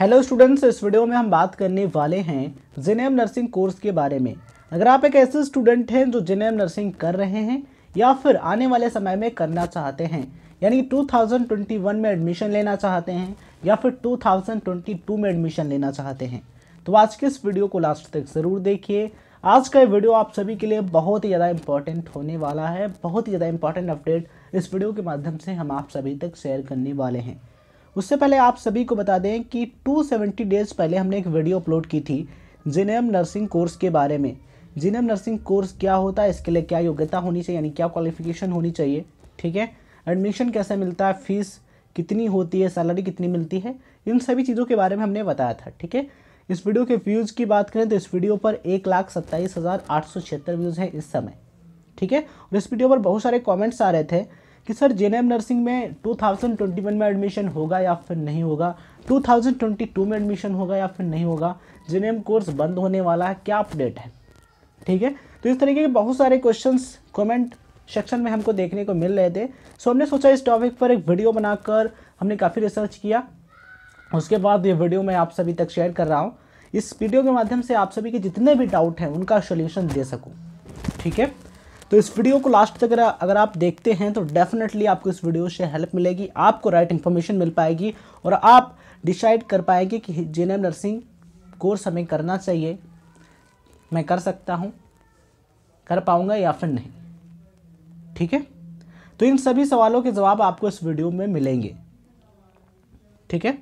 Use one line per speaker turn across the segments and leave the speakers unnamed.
Hello students इस video में हम बात करने वाले हैं जेनेम नर्सिंग कोर्स के बारे में अगर आप एक ऐसे स्टूडेंट हैं जो जेनेम नर्सिंग कर रहे हैं या फिर आने वाले समय में करना चाहते हैं यानी 2021 में एडमिशन लेना चाहते हैं या फिर 2022 में एडमिशन लेना चाहते हैं तो आज के इस वीडियो को लास्ट तक ज़रूर देखिए आज का वीडियो आप सभी के लिए बहुत ही ज़्यादा इंपॉर्टेंट होने वाला है बहुत ही ज़्यादा इंपॉर्टेंट अपडेट इस वीडियो के माध्यम से हम आप सभी तक शेयर करने वाले हैं उससे पहले आप सभी को बता दें कि 270 डेज़ पहले हमने एक वीडियो अपलोड की थी जिनेम नर्सिंग कोर्स के बारे में जिनेम नर्सिंग कोर्स क्या होता है इसके लिए क्या योग्यता होनी चाहिए यानी क्या क्वालिफिकेशन होनी चाहिए ठीक है एडमिशन कैसे मिलता है फीस कितनी होती है सैलरी कितनी मिलती है इन सभी चीज़ों के बारे में हमने बताया था ठीक है इस वीडियो के व्यूज़ की बात करें तो इस वीडियो पर एक लाख सत्ताईस हज़ार आठ सौ छिहत्तर व्यूज़ हैं इस समय ठीक है और इस वीडियो पर बहुत सारे कमेंट्स आ रहे थे कि सर जे नर्सिंग में 2021 में एडमिशन होगा या फिर नहीं होगा 2022 में एडमिशन होगा या फिर नहीं होगा जे कोर्स बंद होने वाला है क्या अपडेट है ठीक है तो इस तरीके के बहुत सारे क्वेश्चंस कमेंट सेक्शन में हमको देखने को मिल रहे थे सो हमने सोचा इस टॉपिक पर एक वीडियो बनाकर हमने काफ़ी रिसर्च किया उसके बाद ये वीडियो मैं आप सभी तक शेयर कर रहा हूँ इस वीडियो के माध्यम से आप सभी के जितने भी डाउट हैं उनका सोल्यूशन दे सकूँ ठीक है तो इस वीडियो को लास्ट तक अगर आप देखते हैं तो डेफिनेटली आपको इस वीडियो से हेल्प मिलेगी आपको राइट इन्फॉर्मेशन मिल पाएगी और आप डिसाइड कर पाएंगे कि जे नर्सिंग कोर्स हमें करना चाहिए मैं कर सकता हूँ कर पाऊँगा या फिर नहीं ठीक है तो इन सभी सवालों के जवाब आपको इस वीडियो में मिलेंगे ठीक है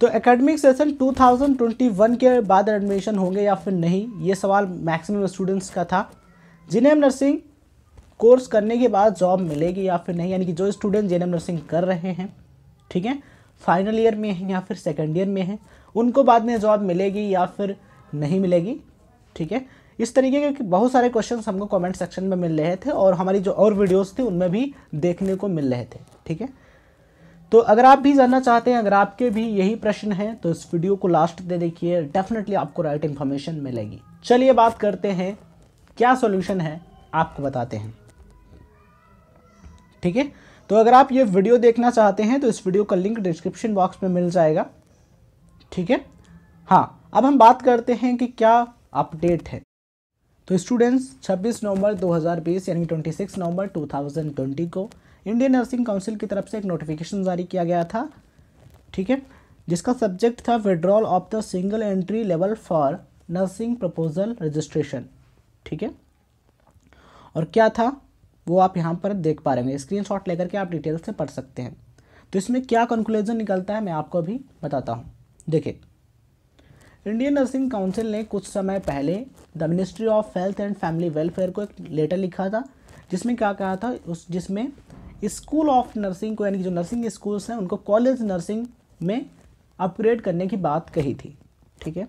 तो एकेडमिक सेशन 2021 के बाद एडमिशन होंगे या फिर नहीं ये सवाल मैक्सिमम स्टूडेंट्स का था जिन्हें नर्सिंग कोर्स करने के बाद जॉब मिलेगी या फिर नहीं यानी कि जो स्टूडेंट जे नर्सिंग कर रहे हैं ठीक है फाइनल ईयर में है या फिर सेकेंड ईयर में है उनको बाद में जॉब मिलेगी या फिर नहीं मिलेगी ठीक है इस तरीके के बहुत सारे क्वेश्चन हमको कमेंट सेक्शन में मिल रहे थे और हमारी जो और वीडियोस थी उनमें भी देखने को मिल रहे थे ठीक है तो अगर आप भी जानना चाहते हैं अगर आपके भी यही प्रश्न हैं तो इस वीडियो को लास्ट दे देखिए डेफिनेटली आपको राइट इन्फॉर्मेशन मिलेगी चलिए बात करते हैं क्या सॉल्यूशन है आपको बताते हैं ठीक है तो अगर आप ये वीडियो देखना चाहते हैं तो इस वीडियो का लिंक डिस्क्रिप्शन बॉक्स में मिल जाएगा ठीक है हाँ अब हम बात करते हैं कि क्या अपडेट है तो स्टूडेंट्स 26 नवंबर 2020 यानी 26 नवंबर 2020 को इंडियन नर्सिंग काउंसिल की तरफ से एक नोटिफिकेशन जारी किया गया था ठीक है जिसका सब्जेक्ट था withdrawal of the single entry level for nursing proposal registration ठीक है और क्या था वो आप यहाँ पर देख पा रहे होंगे शॉट लेकर के आप डिटेल से पढ़ सकते हैं तो इसमें क्या कंक्लूजन निकलता है मैं आपको अभी बताता हूँ देखिए इंडियन नर्सिंग काउंसिल ने कुछ समय पहले the ministry of health and family welfare को एक लेटर लिखा था जिसमें क्या कहा था उस जिसमें स्कूल ऑफ नर्सिंग को यानी कि जो नर्सिंग स्कूल्स हैं उनको कॉलेज नर्सिंग में अपग्रेड करने की बात कही थी ठीक है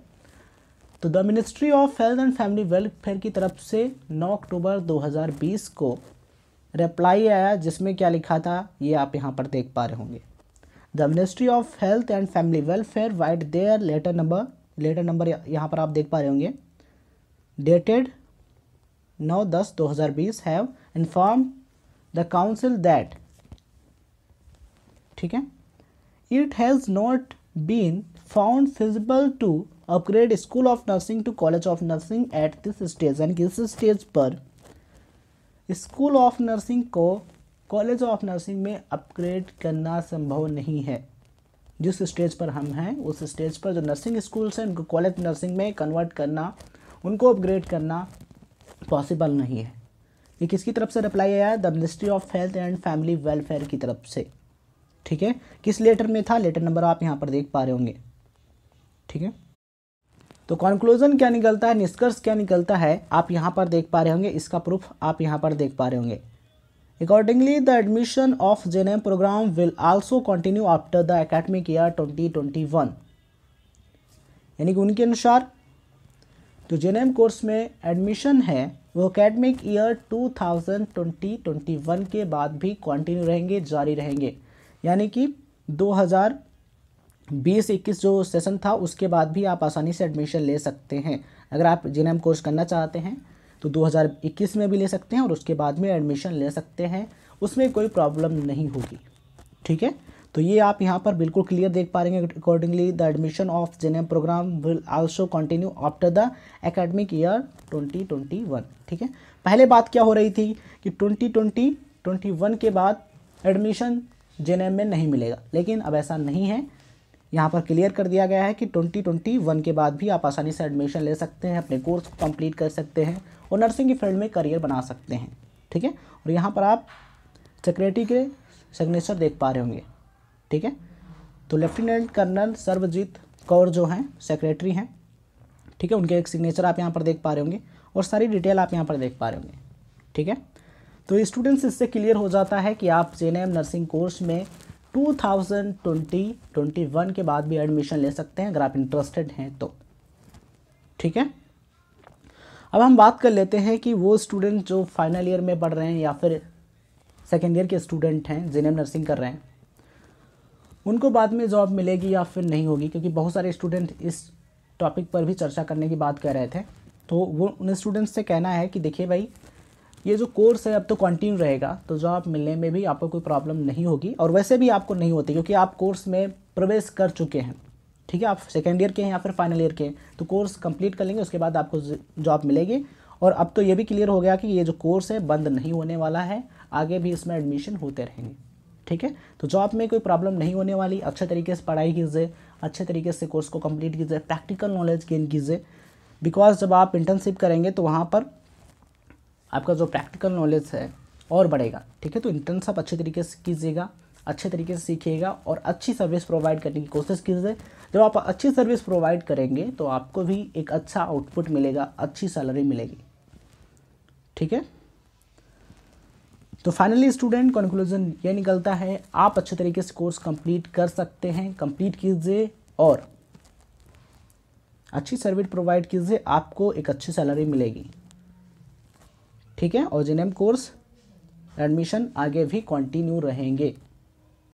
तो the ministry of health and family welfare की तरफ से 9 अक्टूबर 2020 को रिप्लाई आया जिसमें क्या लिखा था ये आप यहाँ पर देख पा रहे होंगे the ministry of health and family welfare vide their letter number letter number यहाँ पर आप देख पा रहे होंगे डेटेड नौ दस दो हज़ार बीस have inform the council that ठीक है it has not been found feasible to upgrade school of nursing to college of nursing at this stage यानी कि इस स्टेज पर स्कूल ऑफ नर्सिंग को कॉलेज ऑफ नर्सिंग में अपग्रेड करना संभव नहीं है जिस स्टेज पर हम हैं उस स्टेज पर जो नर्सिंग स्कूल्स हैं उनको कॉलेज नर्सिंग में कन्वर्ट करना उनको अपग्रेड करना पॉसिबल नहीं है ये किसकी तरफ से रिप्लाई आया the ministry of health and family welfare की तरफ से ठीक है किस लेटर में था लेटर नंबर आप यहाँ पर देख पा रहे होंगे ठीक है तो कंक्लूजन क्या निकलता है निष्कर्ष क्या निकलता है आप यहाँ पर देख पा रहे होंगे इसका प्रूफ आप यहाँ पर देख पा रहे होंगे Accordingly, the M programme will also will after the after year twenty twenty 2021. यानी कि उनके अनुसार जो एम कोर्स में एडमिशन है वो अकेडमिक ईयर 2020-21 के बाद भी कंटिन्यू रहेंगे जारी रहेंगे यानी कि हज़ार बीस इक्कीस जो सेशन था उसके बाद भी आप आसानी से एडमिशन ले सकते हैं अगर आप जी कोर्स करना चाहते हैं तो 2021 में भी ले सकते हैं और उसके बाद में एडमिशन ले सकते हैं उसमें कोई प्रॉब्लम नहीं होगी ठीक है तो ये आप यहाँ पर बिल्कुल क्लियर देख पा रहे हैं accordingly the admission of GNM programme will also continue after the academic year 2021 ठीक है पहले बात क्या हो रही थी कि 2020 21 के बाद एडमिशन जेन में नहीं मिलेगा लेकिन अब ऐसा नहीं है यहाँ पर क्लियर कर दिया गया है कि 2021 के बाद भी आप आसानी से एडमिशन ले सकते हैं अपने कोर्स कंप्लीट कर सकते हैं और नर्सिंग की फील्ड में करियर बना सकते हैं ठीक है और यहाँ पर आप सेक्रेटरी के सिग्नेचर देख पा रहे होंगे ठीक है तो लेफ्टिनेंट कर्नल सर्वजीत कौर जो हैं सेक्रेटरी हैं ठीक है उनके एक सिग्नेचर आप यहाँ पर देख पा रहे होंगे और सारी डिटेल आप यहाँ पर देख पा रहे होंगे ठीक है तो स्टूडेंट्स इससे क्लियर हो जाता है कि आप जे नर्सिंग कोर्स में 2020 21 के बाद भी एडमिशन ले सकते हैं अगर आप इंटरेस्टेड हैं तो ठीक है अब हम बात कर लेते हैं कि वो स्टूडेंट जो फाइनल ईयर में पढ़ रहे हैं या फिर सेकेंड ईयर के स्टूडेंट हैं जिन्हें नर्सिंग कर रहे हैं उनको बाद में जॉब मिलेगी या फिर नहीं होगी क्योंकि बहुत सारे स्टूडेंट इस टॉपिक पर भी चर्चा करने की बात कर रहे थे तो वो उन स्टूडेंट्स से कहना है कि देखिए भाई ये जो कोर्स है अब तो कंटिन्यू रहेगा तो जॉब मिलने में भी आपको कोई प्रॉब्लम नहीं होगी और वैसे भी आपको नहीं होती क्योंकि आप कोर्स में प्रवेश कर चुके हैं ठीक है आप सेकेंड ईयर के हैं या फिर फाइनल ईयर के हैं तो कोर्स कंप्लीट कर लेंगे उसके बाद आपको जॉब मिलेगी और अब तो ये भी क्लियर हो गया कि ये जो कोर्स है बंद नहीं होने वाला है आगे भी इसमें एडमिशन होते रहेंगे ठीक है तो जॉब में कोई प्रॉब्लम नहीं होने वाली अच्छे तरीके से पढ़ाई कीजिए अच्छे तरीके से कोर्स को कंप्लीट कीजिए प्रैक्टिकल नॉलेज गेन कीजिए बिकॉज जब आप इंटर्नशिप करेंगे तो वहाँ पर आपका जो प्रैक्टिकल नॉलेज है और बढ़ेगा ठीक है तो इंटर्न्स आप अच्छे तरीके से कीजिएगा अच्छे तरीके से सीखिएगा और अच्छी सर्विस प्रोवाइड करने की कोशिश कीजिए जब आप अच्छी सर्विस प्रोवाइड करेंगे तो आपको भी एक अच्छा आउटपुट मिलेगा अच्छी सैलरी मिलेगी ठीक है तो फाइनली स्टूडेंट कंक्लूजन ये निकलता है आप अच्छे तरीके से कोर्स कंप्लीट कर सकते हैं कंप्लीट कीजिए और अच्छी सर्विस प्रोवाइड कीजिए आपको एक अच्छी सैलरी मिलेगी ठीक है और कोर्स एडमिशन आगे भी कंटिन्यू रहेंगे